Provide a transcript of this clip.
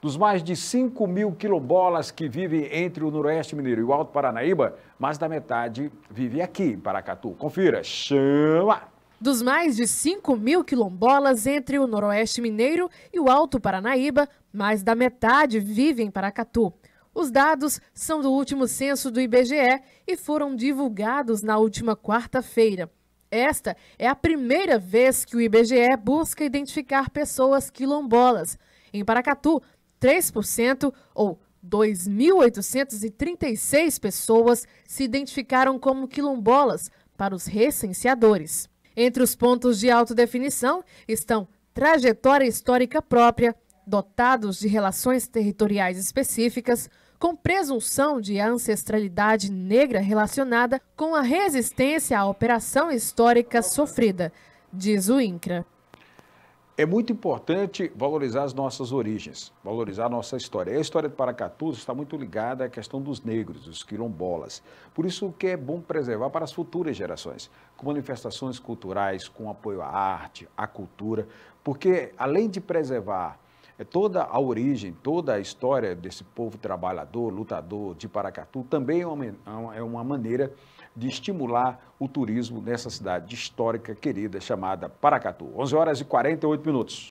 Dos mais de 5 mil quilombolas que vivem entre o Noroeste Mineiro e o Alto Paranaíba, mais da metade vive aqui, em Paracatu. Confira, chama! Dos mais de 5 mil quilombolas entre o Noroeste Mineiro e o Alto Paranaíba, mais da metade vive em Paracatu. Os dados são do último censo do IBGE e foram divulgados na última quarta-feira. Esta é a primeira vez que o IBGE busca identificar pessoas quilombolas. Em Paracatu, 3% ou 2.836 pessoas se identificaram como quilombolas para os recenseadores. Entre os pontos de autodefinição estão trajetória histórica própria, dotados de relações territoriais específicas, com presunção de ancestralidade negra relacionada com a resistência à operação histórica sofrida, diz o INCRA. É muito importante valorizar as nossas origens, valorizar a nossa história. E a história de Paracatu, está muito ligada à questão dos negros, dos quilombolas. Por isso que é bom preservar para as futuras gerações, com manifestações culturais, com apoio à arte, à cultura, porque além de preservar é toda a origem, toda a história desse povo trabalhador, lutador de Paracatu também é uma, é uma é maneira de estimular o turismo nessa cidade histórica querida chamada Paracatu. 11 horas e 48 minutos.